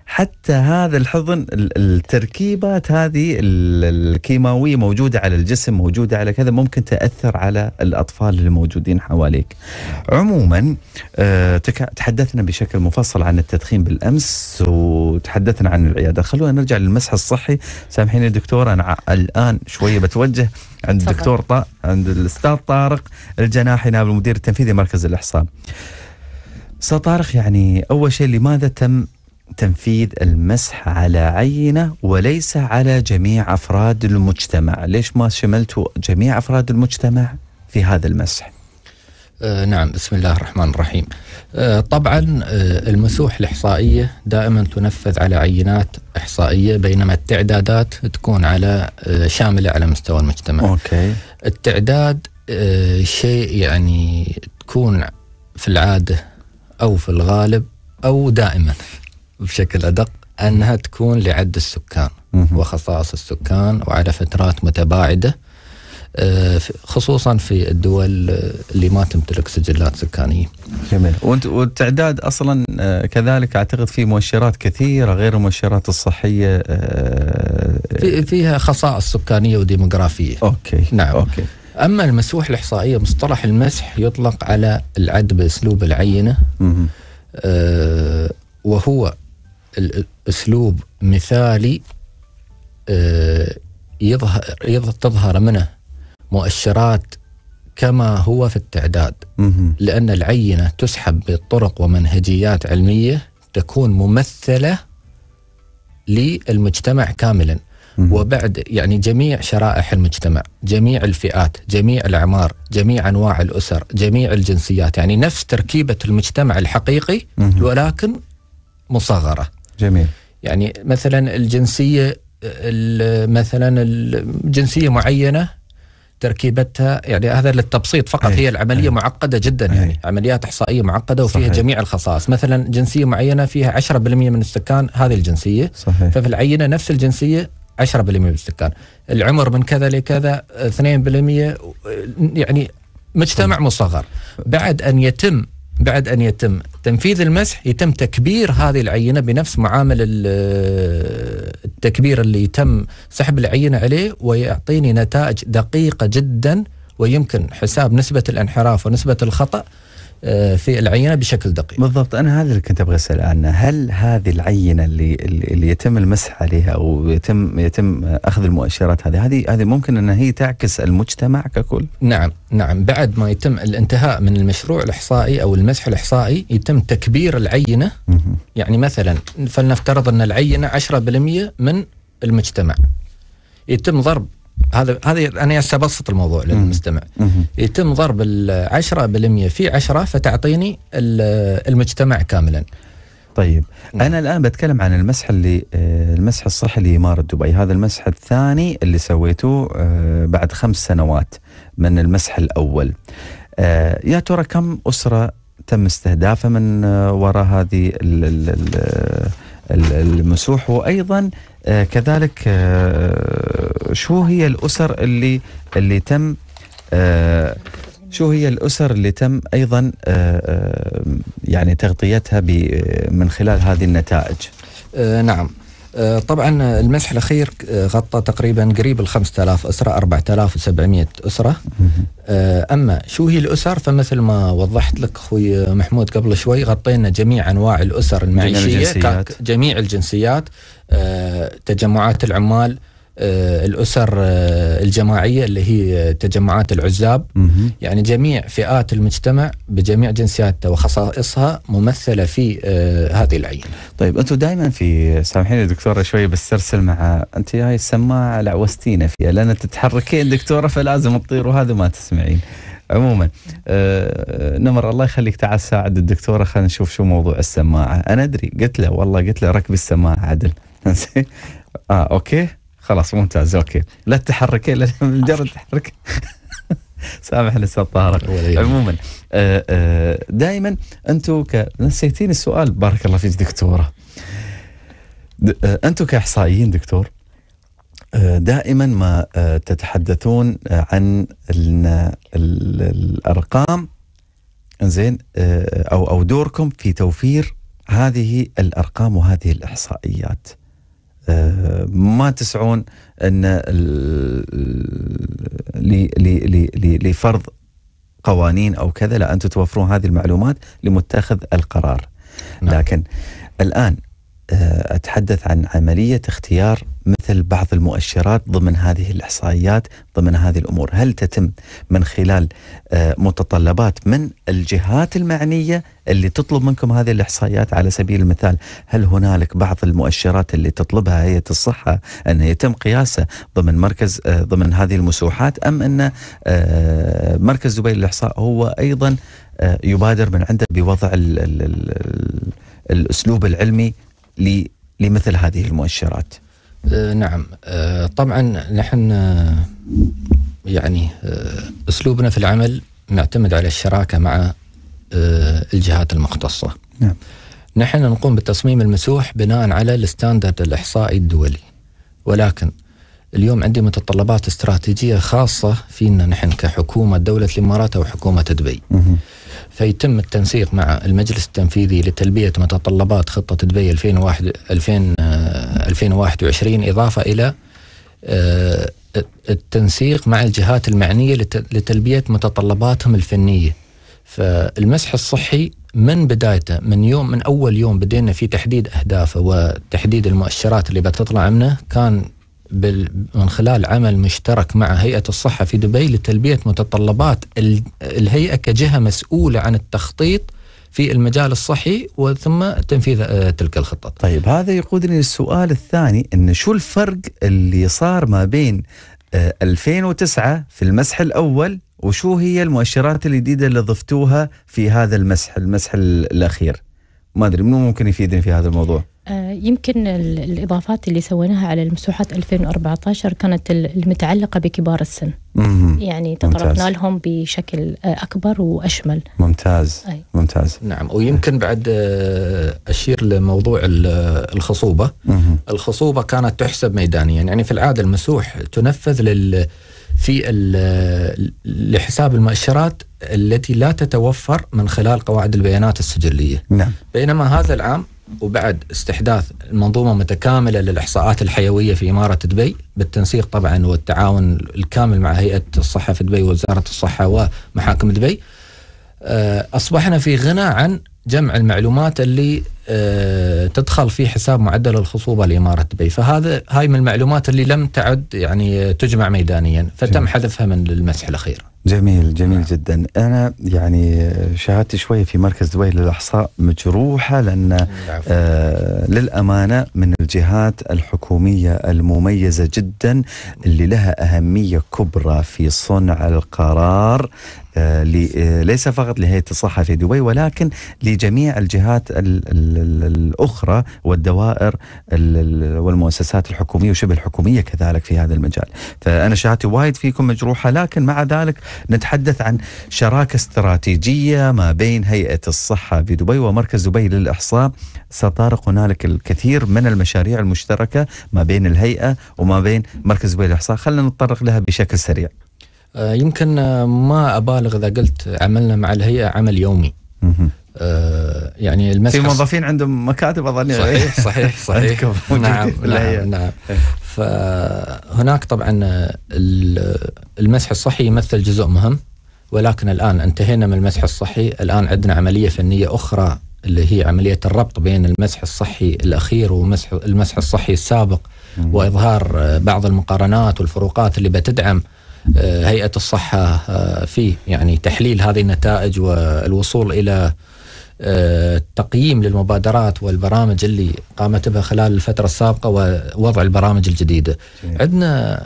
حتى هذا الحضن التركيبات هذه الكيماويه موجوده على الجسم موجوده على كذا ممكن تاثر على الاطفال الموجودين حواليك. عموما آه، تحدثنا بشكل مفصل عن التدخين بالامس وتحدثنا عن العياده، خلونا نرجع للمسح الصحي، سامحيني دكتور انا الان شويه بتوجه عند الدكتور طارق عند الاستاذ طارق الجناحي نائب المدير التنفيذي مركز الاحصاء. استاذ طارق يعني اول شيء لماذا تم تنفيذ المسح على عينة وليس على جميع أفراد المجتمع ليش ما شملتوا جميع أفراد المجتمع في هذا المسح آه نعم بسم الله الرحمن الرحيم آه طبعا آه المسوح الإحصائية دائما تنفذ على عينات إحصائية بينما التعدادات تكون على أه، شاملة على مستوى المجتمع أوكي. التعداد أه، شيء يعني تكون في العادة أو في الغالب أو دائما بشكل أدق أنها تكون لعد السكان وخصائص السكان وعلى فترات متباعدة آه، خصوصا في الدول اللي ما تمتلك سجلات سكانيه. جميل والتعداد اصلا آه، كذلك اعتقد في مؤشرات كثيره غير المؤشرات الصحيه آه، في فيها خصائص سكانيه وديموغرافيه. اوكي نعم اوكي اما المسوح الاحصائيه مصطلح المسح يطلق على العد باسلوب العينه وهو الاسلوب مثالي يظهر, آه، يظهر تظهر منه مؤشرات كما هو في التعداد لأن العينة تسحب بطرق ومنهجيات علمية تكون ممثلة للمجتمع كاملا وبعد يعني جميع شرائح المجتمع جميع الفئات جميع الأعمار جميع أنواع الأسر جميع الجنسيات يعني نفس تركيبة المجتمع الحقيقي ولكن مصغرة جميل يعني مثلا الجنسيه مثلا الجنسيه معينه تركيبتها يعني هذا للتبسيط فقط إيه، هي العمليه إيه. معقده جدا يعني إيه. عمليات احصائيه معقده وفيها جميع الخصائص مثلا جنسيه معينه فيها 10% من السكان هذه الجنسيه صحيح. ففي العينه نفس الجنسيه 10% من السكان العمر من كذا لكذا 2% يعني مجتمع مصغر طيب. بعد ان يتم بعد أن يتم تنفيذ المسح يتم تكبير هذه العينة بنفس معامل التكبير اللي يتم سحب العينة عليه ويعطيني نتائج دقيقة جدا ويمكن حساب نسبة الانحراف ونسبة الخطأ آه، في العينه بشكل دقيق. بالضبط انا هذا اللي كنت ابغى اسال عنه، هل هذه العينه اللي اللي يتم المسح عليها او يتم يتم اخذ المؤشرات هذه هذه هذه ممكن انها هي تعكس المجتمع ككل؟ نعم نعم بعد ما يتم الانتهاء من المشروع الاحصائي او المسح الاحصائي يتم تكبير العينه يعني مثلا فلنفترض ان العينه 10% من المجتمع. يتم ضرب هذا هذه انا ابسط الموضوع للمستمع يتم ضرب ال 10% في 10 فتعطيني المجتمع كاملا طيب نعم. انا الان بتكلم عن المسح اللي آه، المسح الصحي لاماره دبي هذا المسح الثاني اللي سويته آه، بعد خمس سنوات من المسح الاول آه، يا ترى كم اسره تم استهدافها من وراء هذه المسوح وايضا آه، كذلك آه، شو هي الاسر اللي اللي تم آه، شو هي الاسر اللي تم ايضا يعني تغطيتها من خلال هذه النتائج؟ نعم آه، طبعا المسح الاخير آه، غطى تقريبا قريب ال 5000 اسره 4700 اسره آه، اما شو هي الاسر فمثل ما وضحت لك اخوي محمود قبل شوي غطينا جميع انواع الاسر المعيشيه جميع الجنسيات, جميع الجنسيات تجمعات العمال آه، الاسر آه، الجماعيه اللي هي تجمعات العزاب يعني جميع فئات المجتمع بجميع جنسياتها وخصائصها ممثله في آه، هذه العينه. طيب انتم دائما في سامحيني دكتوره شويه بسترسل مع انت هاي السماعه لعوستينا فيها لان تتحركين دكتوره فلازم تطير وهذا ما تسمعين. عموما آه نمر الله يخليك تعال ساعد الدكتوره خلينا نشوف شو موضوع السماعه، انا ادري قلت له والله قلت له ركب السماعه عدل. اه اوكي خلاص ممتاز اوكي لا تحركين لا مجرد تحرك سامحني استاذ طارق عموما آه، آه، دائما انتم نسيتين السؤال بارك الله فيك دكتوره آه، انتم كاحصائيين دكتور دائما ما تتحدثون عن الارقام زين او او دوركم في توفير هذه الارقام وهذه الاحصائيات ما تسعون ان لفرض قوانين او كذا لا انتم توفرون هذه المعلومات لمتخذ القرار نعم. لكن الان آه، اتحدث عن عمليه اختيار مثل بعض المؤشرات ضمن هذه الاحصائيات ضمن هذه الامور، هل تتم من خلال آه، متطلبات من الجهات المعنيه اللي تطلب منكم هذه الاحصائيات على سبيل المثال، هل هنالك بعض المؤشرات اللي تطلبها هيئه الصحه ان يتم قياسه ضمن مركز آه، ضمن هذه المسوحات ام ان مركز دبي للاحصاء هو ايضا يبادر من عنده بوضع الـ الـ الـ الاسلوب العلمي لمثل هذه المؤشرات آه، نعم آه، طبعا نحن آه، يعني اسلوبنا في العمل نعتمد على الشراكه مع الجهات المختصه نعم. نحن نقوم بالتصميم المسوح بناء على الستاندرد الاحصائي الدولي ولكن اليوم عندي متطلبات استراتيجيه خاصه فينا نحن كحكومه دوله الامارات او حكومه دبي. فيتم التنسيق مع المجلس التنفيذي لتلبية متطلبات خطة دبي 2021 آه، إضافة إلى آه، التنسيق مع الجهات المعنية لتلبية متطلباتهم الفنية فالمسح الصحي من بدايته من يوم من أول يوم بدينا في تحديد أهدافه وتحديد المؤشرات اللي بتطلع منه كان بال من خلال عمل مشترك مع هيئة الصحة في دبي لتلبية متطلبات الهيئة كجهة مسؤولة عن التخطيط في المجال الصحي وثم تنفيذ آه، تلك الخطة طيب هذا يقودني للسؤال الثاني أن شو الفرق اللي صار ما بين 2009 آه، في المسح الأول وشو هي المؤشرات الجديدة اللي ضفتوها في هذا المسح المسح الأخير ما أدري منو ممكن يفيدني في هذا الموضوع آه، يمكن الإضافات اللي سويناها على المسوحات 2014 كانت المتعلقة بكبار السن مم. يعني تطرقنا لهم بشكل آه، أكبر وأشمل ممتاز أي. ممتاز نعم ويمكن بعد آه، أشير لموضوع الخصوبة مم. الخصوبة كانت تحسب ميدانيا يعني في العادة المسوح تنفذ لل في لحساب المؤشرات التي لا تتوفر من خلال قواعد البيانات السجلية نعم. بينما هذا العام وبعد استحداث منظومة متكاملة للإحصاءات الحيوية في إمارة دبي بالتنسيق طبعا والتعاون الكامل مع هيئة الصحة في دبي ووزارة الصحة ومحاكم دبي آه، أصبحنا في غنى عن جمع المعلومات اللي آه، تدخل في حساب معدل الخصوبة لإمارة دبي فهذا هاي من المعلومات اللي لم تعد يعني تجمع ميدانيا فتم حذفها من المسح الأخير جميل جميل نعم. جدا انا يعني شاهدت شوي في مركز دبي للاحصاء مجروحه لان آه للامانه من الجهات الحكوميه المميزه جدا نعم. اللي لها اهميه كبرى في صنع القرار آه، آه، ليس فقط لهيئه الصحه في دبي ولكن لجميع الجهات الاخرى والدوائر والمؤسسات الحكوميه وشبه الحكوميه كذلك في هذا المجال، فانا شهادتي وايد فيكم مجروحه لكن مع ذلك نتحدث عن شراكه استراتيجيه ما بين هيئه الصحه في دبي ومركز دبي للاحصاء ستطارق هنالك الكثير من المشاريع المشتركه ما بين الهيئه وما بين مركز دبي للاحصاء، خلينا نتطرق لها بشكل سريع. آه، يمكن ما ابالغ اذا قلت عملنا مع الهيئه عمل يومي آه، يعني المسح في موظفين عندهم مكاتب اظن صحيح إيه. صحيح صحيح نعم, نعم نعم نعم فهناك طبعا المسح الصحي يمثل جزء مهم ولكن الان انتهينا من المسح الصحي الان عندنا عمليه فنيه اخرى اللي هي عمليه الربط بين المسح الصحي الاخير ومسح المسح الصحي السابق واظهار بعض المقارنات والفروقات اللي بتدعم آه، هيئه الصحه آه، في يعني تحليل هذه النتائج والوصول الى آه، تقييم للمبادرات والبرامج اللي قامت بها خلال الفتره السابقه ووضع البرامج الجديده. عندنا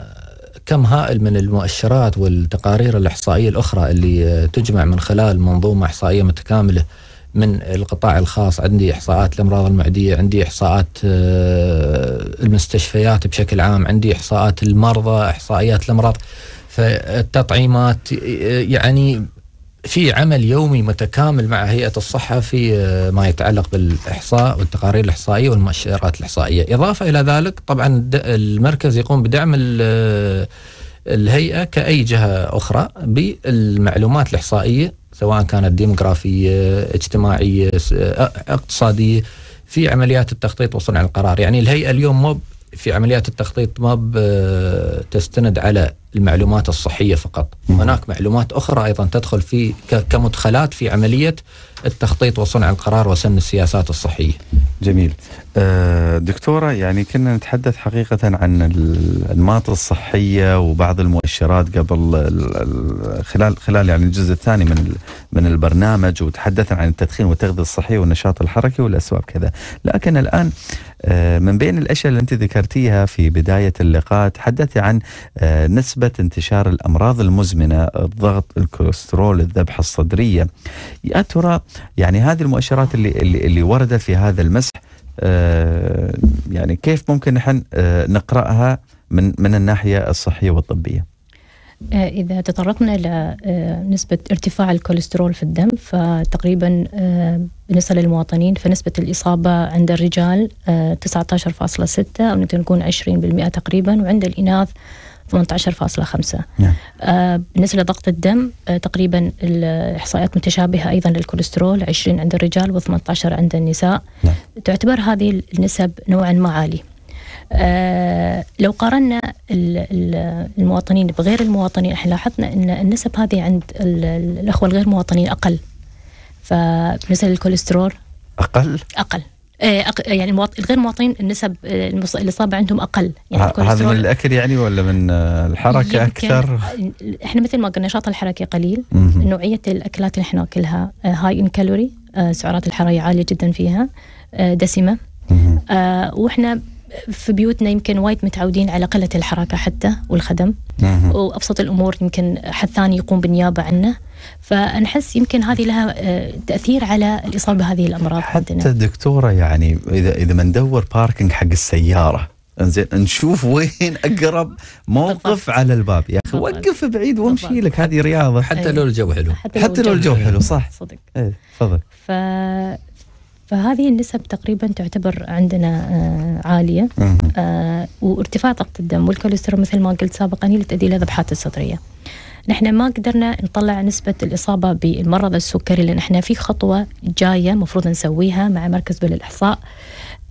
كم هائل من المؤشرات والتقارير الاحصائيه الاخرى اللي تجمع من خلال منظومه احصائيه متكامله من القطاع الخاص عندي احصاءات الامراض المعديه عندي احصاءات المستشفيات بشكل عام عندي احصاءات المرضى احصائيات الامراض فالتطعيمات يعني في عمل يومي متكامل مع هيئه الصحه في آه، ما يتعلق بالاحصاء والتقارير الاحصائيه والمؤشرات الاحصائيه، اضافه الى ذلك طبعا المركز يقوم بدعم آه، الهيئه كاي جهه اخرى بالمعلومات الاحصائيه سواء كانت ديموغرافيه، اجتماعيه، آه، اقتصاديه في عمليات التخطيط وصنع القرار، يعني الهيئه اليوم مو في عمليات التخطيط ما تستند على المعلومات الصحيه فقط، هناك معلومات اخرى ايضا تدخل في كمدخلات في عمليه التخطيط وصنع القرار وسن السياسات الصحيه. جميل. آه، دكتوره يعني كنا نتحدث حقيقه عن الانماط الصحيه وبعض المؤشرات قبل خلال خلال يعني الجزء الثاني من من البرنامج وتحدثنا عن التدخين والتغذيه الصحيه والنشاط الحركي والاسباب كذا، لكن الان آه، من بين الأشياء اللي أنت ذكرتيها في بداية اللقاء تحدثي عن آه، نسبة انتشار الأمراض المزمنة الضغط الكوليسترول الذبحة الصدرية يا ترى يعني هذه المؤشرات اللي, اللي وردت في هذا المسح آه، يعني كيف ممكن نحن نقرأها من من الناحية الصحية والطبية آه، إذا تطرقنا إلى آه، نسبة ارتفاع الكوليسترول في الدم فتقريبا بالنسبة للمواطنين فنسبة الإصابة عند الرجال 19.6 آه، أو نكون 20% تقريبا وعند الإناث 18.5 نعم. آه بالنسبة لضغط الدم آه تقريبا الإحصائيات متشابهة أيضا للكوليسترول 20 عند الرجال و18 عند النساء نعم. تعتبر هذه النسب نوعا ما عالية آه، لو قارنا المواطنين بغير المواطنين احنا لاحظنا ان النسب هذه عند الاخوه الغير مواطنين اقل فمثل الكوليسترول اقل اقل إيه، يعني الغير مواطنين النسب الاصابه عندهم اقل يعني هذا من الاكل يعني ولا من الحركه اكثر؟ احنا مثل ما قلنا نشاط الحركي قليل نوعيه الاكلات اللي احنا ناكلها هاي ان كالوري سعرات الحراريه عاليه جدا فيها آه، دسمه آه، واحنا في بيوتنا يمكن وايد متعودين على قلة الحركة حتى والخدم مه. وأبسط الأمور يمكن حد ثاني يقوم بالنيابة عنه فنحس يمكن هذه لها آه، تأثير على الإصابة بهذه الأمراض حتى عندنا. دكتورة يعني إذا إذا ما ندور باركنج حق السيارة انزين نشوف وين اقرب موقف على الباب يا اخي وقف بعيد وامشي لك هذه رياضه حتى لو الجو حلو حتى لو الجو حلو صح صدق إيه، تفضل ف... فهذه النسب تقريبا تعتبر عندنا آه، عاليه آه، وارتفاع ضغط الدم والكوليسترول مثل ما قلت سابقا هي اللي تؤدي الى ذبحات الصدريه. نحن ما قدرنا نطلع نسبة الإصابة بالمرض السكري لأن احنا في خطوة جاية مفروض نسويها مع مركز بالإحصاء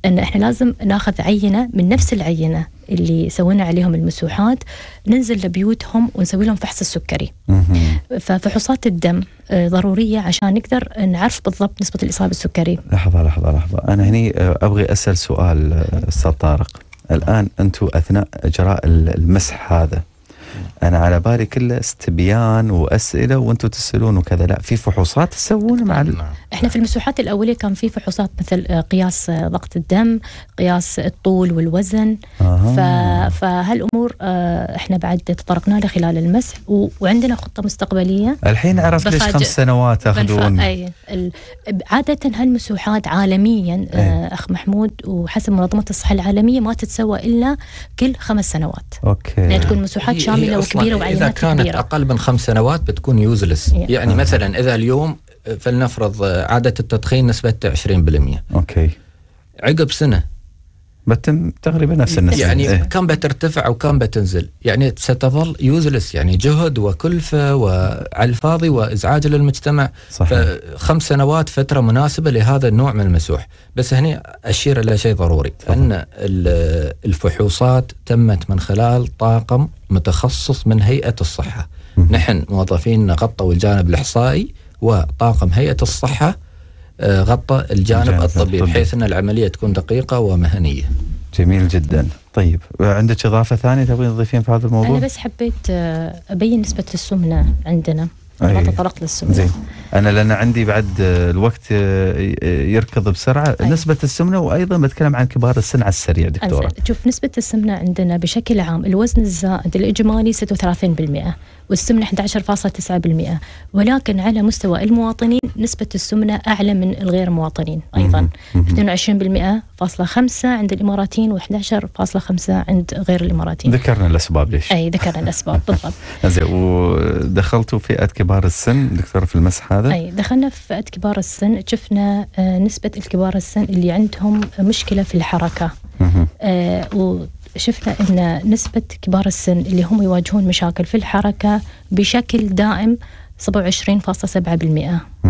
ان احنا لازم ناخذ عينه من نفس العينه اللي سوينا عليهم المسوحات ننزل لبيوتهم ونسوي لهم فحص السكري ففحوصات الدم آه، ضرورية عشان نقدر نعرف بالضبط نسبة الإصابة بالسكري لحظة لحظة لحظة أنا هني آه، أبغي أسأل سؤال آه، أستاذ طارق الآن أنتم أثناء إجراء المسح هذا انا على بالي كله استبيان واسئله وانتم تسالون وكذا لا في فحوصات تسوون مع ال... نعم. احنا في المسوحات الاوليه كان في فحوصات مثل آه، قياس آه، ضغط الدم قياس الطول والوزن آه. ف... فهالامور آه، احنا بعد تطرقنا لها خلال المسح و... وعندنا خطه مستقبليه الحين عرفت ليش خمس سنوات تاخذون اي عاده هالمسوحات عالميا أي. اخ محمود وحسب منظمه الصحه العالميه ما تتسوى الا كل خمس سنوات اوكي يعني تكون مسوحات شامله طويله يعني وكبيره وعينات اذا كانت كبيرة. اقل من خمس سنوات بتكون يوزلس yeah. يعني آه. مثلا اذا اليوم آه، فلنفرض آه، عاده التدخين نسبه 20% اوكي عقب سنه بتم تقريبا نفس يعني النسبة يعني إيه؟ كم بترتفع وكم بتنزل يعني ستظل يوزلس يعني جهد وكلفة وعلى الفاضي وإزعاج للمجتمع صحيح. فخمس سنوات فترة مناسبة لهذا النوع من المسوح بس هنا أشير إلى شيء ضروري صحيح. أن الفحوصات تمت من خلال طاقم متخصص من هيئة الصحة م. نحن موظفين غطوا الجانب الإحصائي وطاقم هيئة الصحة آه، غطى الجانب الطبي بحيث أن العملية تكون دقيقة ومهنية جميل جدا طيب عندك إضافة ثانية تبغين تضيفين في هذا الموضوع؟ أنا بس حبيت آه، أبين نسبة السمنة عندنا ما تطرقت للسمنة زين أنا لأن عندي بعد آه، الوقت يركض بسرعة أيه. نسبة السمنة وأيضا بتكلم عن كبار السن على السريع دكتورة شوف نسبة السمنة عندنا بشكل عام الوزن الزائد الإجمالي 36% والسمنة 11.9% ولكن على مستوى المواطنين نسبة السمنة أعلى من الغير مواطنين أيضا 22.5 عند الإماراتيين و11.5 عند غير الإماراتيين ذكرنا الأسباب ليش أي ذكرنا الأسباب بالضبط زين ودخلتوا فئة كبار السن دكتور في المسح هذا أي دخلنا في فئة كبار السن شفنا آه، نسبة الكبار السن اللي عندهم مشكلة في الحركة آه شفنا أن نسبة كبار السن اللي هم يواجهون مشاكل في الحركة بشكل دائم 27.7%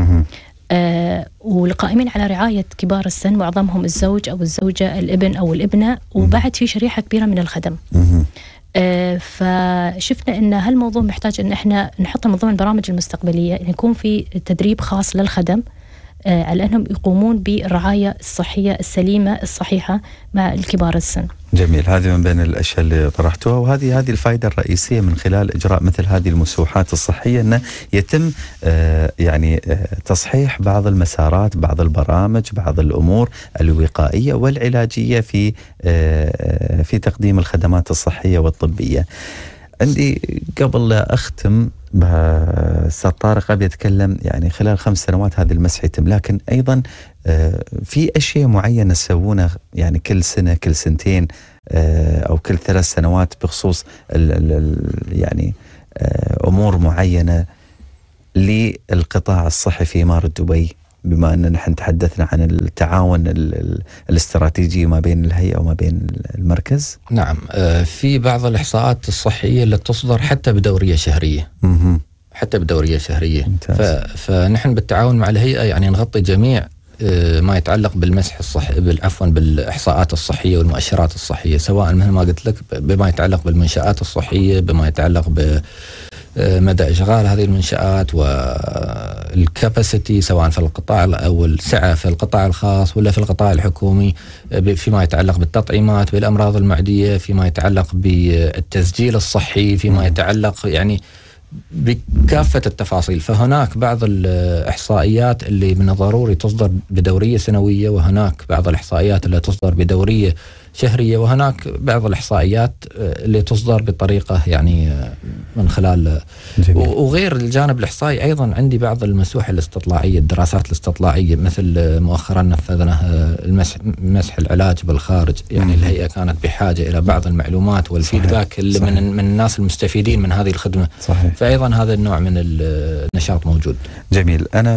آه والقائمين على رعاية كبار السن معظمهم الزوج أو الزوجة الابن أو الابنة وبعد في شريحة كبيرة من الخدم آه فشفنا ان هالموضوع محتاج ان احنا نحطه من ضمن البرامج المستقبليه ان يكون في تدريب خاص للخدم على آه، انهم يقومون بالرعاية الصحية السليمة الصحيحة مع الكبار السن جميل هذه من بين الاشياء اللي طرحتوها وهذه هذه الفائده الرئيسيه من خلال اجراء مثل هذه المسوحات الصحيه انه يتم آه، يعني آه، تصحيح بعض المسارات، بعض البرامج، بعض الامور الوقائيه والعلاجيه في في تقديم الخدمات الصحيه والطبيه. عندي قبل لا اختم استاذ طارق ابي اتكلم يعني خلال خمس سنوات هذا المسح يتم لكن ايضا آه، في اشياء معينه تسوونها يعني كل سنه كل سنتين آه، او كل ثلاث سنوات بخصوص ال ال يعني آه، امور معينه للقطاع الصحي في اماره دبي بما ان نحن تحدثنا عن التعاون الاستراتيجي ما بين الهيئة وما بين المركز نعم آه، في بعض الإحصاءات الصحية اللي تصدر حتى بدورية شهرية مه. حتى بدورية شهرية ممتاز. فنحن بالتعاون مع الهيئة يعني نغطي جميع آه، ما يتعلق بالمسح الصحي عفوا بالاحصاءات الصحيه والمؤشرات الصحيه سواء مثل ما قلت لك بما يتعلق بالمنشات الصحيه بما يتعلق ب مدى إشغال هذه المنشآت والكاباسيتي سواء في القطاع أو السعة في القطاع الخاص ولا في القطاع الحكومي فيما يتعلق بالتطعيمات بالأمراض المعدية فيما يتعلق بالتسجيل الصحي فيما نعم. يتعلق يعني بكافة التفاصيل فهناك بعض الإحصائيات اللي من الضروري تصدر بدورية سنوية وهناك بعض الإحصائيات اللي تصدر بدورية شهريه وهناك بعض الاحصائيات آه، اللي تصدر بطريقه يعني آه، من خلال آه، جميل. وغير الجانب الاحصائي ايضا عندي بعض المسوح الاستطلاعيه الدراسات الاستطلاعيه مثل مؤخرا نفذنا المسح مسح العلاج بالخارج يعني الهيئه كانت بحاجه الى بعض المعلومات والفيدباك اللي صحيح. من من الناس المستفيدين من هذه الخدمه صحيح. فايضا هذا النوع من النشاط موجود جميل انا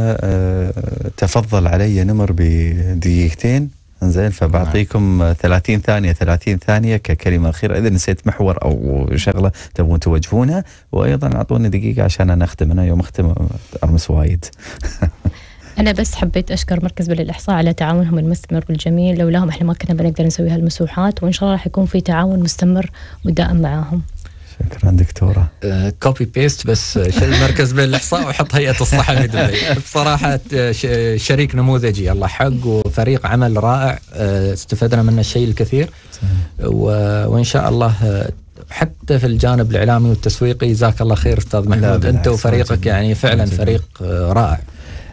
تفضل علي نمر بدقيقتين زين فبعطيكم 30 ثانيه 30 ثانيه ككلمه اخيره اذا نسيت محور او شغله تبون توجهونها وايضا اعطوني دقيقه عشان انا اختم انا يوم اختم ارمس وايد أنا بس حبيت أشكر مركز بل الإحصاء على تعاونهم المستمر والجميل لولاهم إحنا ما كنا بنقدر نسوي هالمسوحات وإن شاء الله راح يكون في تعاون مستمر ودائم معاهم شكرا دكتوره كوبي آه، بيست بس آه، شل مركز بين الاحصاء وحط هيئه الصحه في دبي بصراحه آه، شريك نموذجي الله حق وفريق عمل رائع استفدنا منه الشيء الكثير وان شاء الله حتى في الجانب الاعلامي والتسويقي جزاك الله خير استاذ محمود انت وفريقك يعني فعلا فريق رائع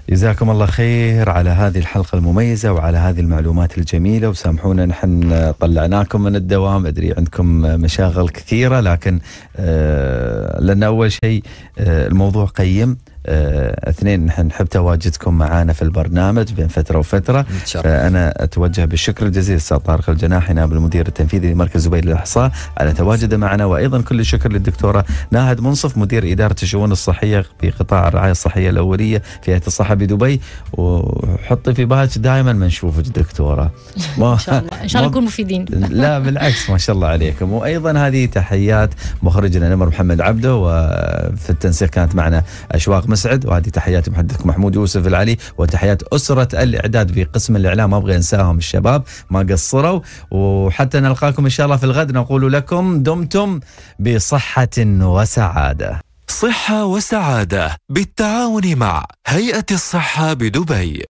جزاكم الله خير على هذه الحلقة المميزة وعلى هذه المعلومات الجميلة وسامحونا نحن طلعناكم من الدوام أدري عندكم مشاغل كثيرة لكن آه، لأن أول شيء آه، الموضوع قيم آه، اثنين نحن نحب تواجدكم معنا في البرنامج بين فتره وفتره فانا اتوجه بالشكر الجزيل استاذ طارق الجناحي نائب المدير التنفيذي لمركز دبي للاحصاء على تواجده معنا وايضا كل الشكر للدكتوره ناهد منصف مدير اداره الشؤون الصحيه بقطاع الرعايه الصحيه الاوليه في هيئه الصحه بدبي وحطي في بالك دائما ما نشوفك دكتوره ما ان شاء الله ان شاء الله نكون مفيدين لا بالعكس ما شاء الله عليكم وايضا هذه تحيات مخرجنا نمر محمد عبده وفي التنسيق كانت معنا اشواق مسعد وهذه تحيات محدثكم محمود يوسف العلي وتحيات أسرة الإعداد في قسم الإعلام ما أبغى أنساهم الشباب ما قصروا وحتى نلقاكم إن شاء الله في الغد نقول لكم دمتم بصحة وسعادة صحة وسعادة بالتعاون مع هيئة الصحة بدبي